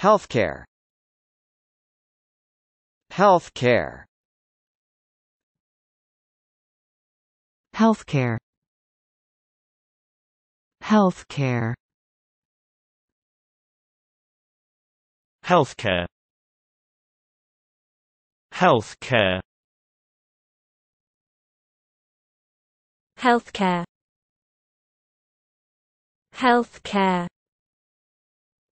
Healthcare Healthcare Healthcare Healthcare Healthcare Healthcare Healthcare Healthcare